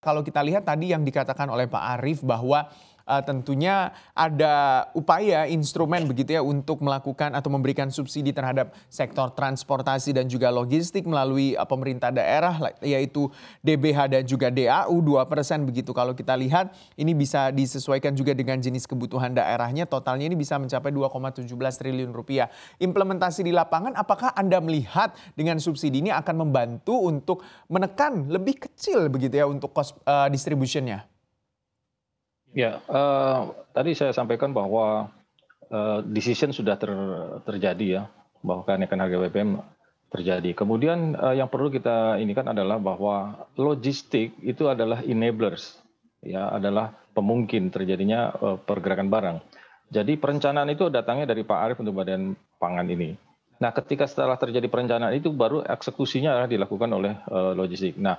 kalau kita lihat tadi yang dikatakan oleh Pak Arief bahwa uh, tentunya ada upaya instrumen begitu ya untuk melakukan atau memberikan subsidi terhadap sektor transportasi dan juga logistik melalui uh, pemerintah daerah yaitu DBH dan juga DAU 2% begitu kalau kita lihat ini bisa disesuaikan juga dengan jenis kebutuhan daerahnya totalnya ini bisa mencapai 2,17 triliun rupiah. Implementasi di lapangan apakah Anda melihat dengan subsidi ini akan membantu untuk menekan lebih kecil begitu ya untuk cost uh, distribution-nya? Ya, uh, tadi saya sampaikan bahwa uh, decision sudah ter, terjadi ya bahwa kenaikan harga BBM terjadi. Kemudian uh, yang perlu kita ini kan adalah bahwa logistik itu adalah enablers, ya adalah pemungkin terjadinya uh, pergerakan barang. Jadi perencanaan itu datangnya dari Pak Arief untuk Badan Pangan ini. Nah, ketika setelah terjadi perencanaan itu baru eksekusinya dilakukan oleh uh, logistik. Nah,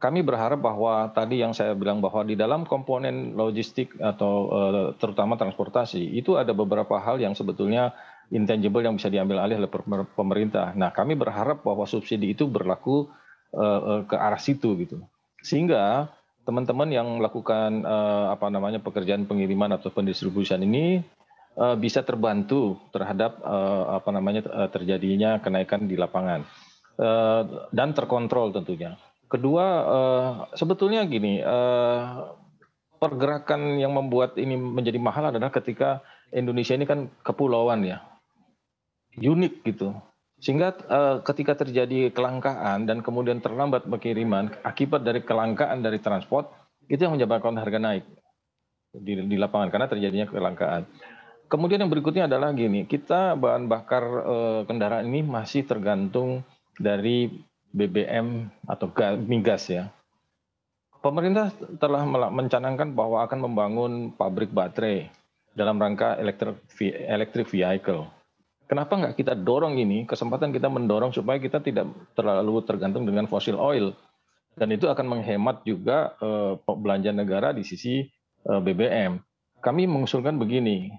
kami berharap bahwa tadi yang saya bilang bahwa di dalam komponen logistik atau uh, terutama transportasi itu ada beberapa hal yang sebetulnya intangible yang bisa diambil alih oleh pemerintah. Nah, kami berharap bahwa subsidi itu berlaku uh, uh, ke arah situ gitu. Sehingga teman-teman yang melakukan uh, apa namanya pekerjaan pengiriman atau pendistribusian ini uh, bisa terbantu terhadap uh, apa namanya terjadinya kenaikan di lapangan dan terkontrol tentunya. Kedua, uh, sebetulnya gini, uh, pergerakan yang membuat ini menjadi mahal adalah ketika Indonesia ini kan kepulauan ya, unik gitu. Sehingga uh, ketika terjadi kelangkaan dan kemudian terlambat pengiriman akibat dari kelangkaan dari transport itu yang menyebabkan harga naik di, di lapangan karena terjadinya kelangkaan. Kemudian yang berikutnya adalah gini, kita bahan bakar uh, kendaraan ini masih tergantung dari BBM atau migas ya. Pemerintah telah mencanangkan bahwa akan membangun pabrik baterai dalam rangka electric, vehicle. Kenapa nggak kita dorong ini? Kesempatan kita mendorong supaya kita tidak terlalu tergantung dengan fosil oil. Dan itu akan menghemat juga eh, belanja negara di sisi eh, BBM. Kami mengusulkan begini,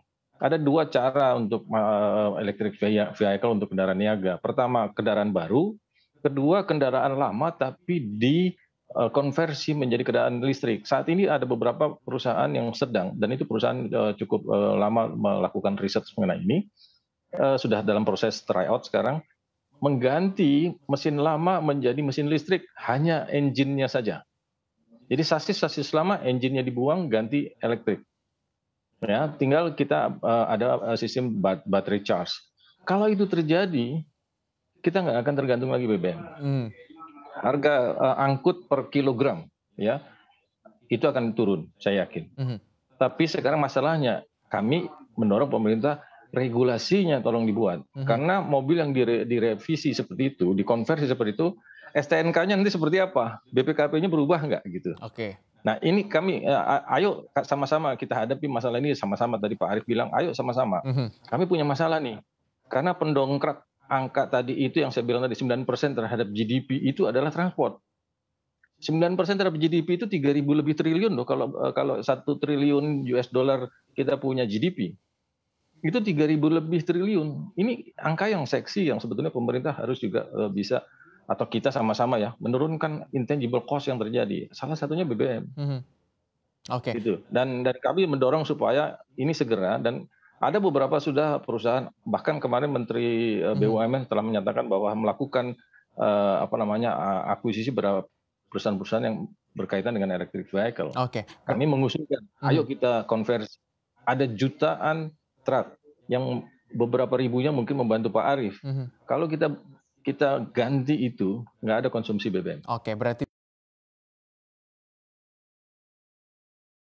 ada dua cara untuk eh, electric vehicle untuk kendaraan niaga. Pertama, kendaraan baru, Kedua, kendaraan lama tapi di eh, konversi menjadi kendaraan listrik. Saat ini ada beberapa perusahaan yang sedang dan itu perusahaan eh, cukup eh, lama melakukan riset mengenai ini. Sudah dalam proses tryout sekarang mengganti mesin lama menjadi mesin listrik hanya engine-nya saja. Jadi sasis-sasis lama engine-nya dibuang ganti elektrik. Ya, tinggal kita ada sistem baterai charge. Kalau itu terjadi, kita nggak akan tergantung lagi BBM. Hmm. Harga uh, angkut per kilogram ya itu akan turun, saya yakin. Hmm. Tapi sekarang masalahnya kami mendorong pemerintah regulasinya tolong dibuat hmm. karena mobil yang dire, direvisi seperti itu, dikonversi seperti itu, STNK-nya nanti seperti apa, BPKP-nya berubah nggak gitu. Oke. Okay. Nah ini kami eh, ayo sama-sama kita hadapi masalah ini sama-sama tadi Pak Arief bilang ayo sama-sama. Mm -hmm. Kami punya masalah nih karena pendongkrak angka tadi itu yang saya bilang tadi 9% terhadap GDP itu adalah transport. 9% terhadap GDP itu 3000 lebih triliun loh kalau eh, kalau 1 triliun US dollar kita punya GDP. Itu 3000 lebih triliun. Ini angka yang seksi yang sebetulnya pemerintah harus juga eh, bisa atau kita sama-sama ya menurunkan intangible cost yang terjadi. Salah satunya BBM. Mm -hmm. Oke. Okay. Gitu. Dan dan kami mendorong supaya ini segera dan ada beberapa sudah perusahaan bahkan kemarin Menteri eh, hmm. BUMN telah menyatakan bahwa melakukan eh, apa namanya eh, akuisisi beberapa perusahaan-perusahaan yang berkaitan dengan electric vehicle. Oke. Okay. Kami mengusulkan, hmm. ayo kita konversi. Ada jutaan truk yang beberapa ribunya mungkin membantu Pak Arif. Hmm. Kalau kita kita ganti itu, nggak ada konsumsi BBM. Oke, okay, berarti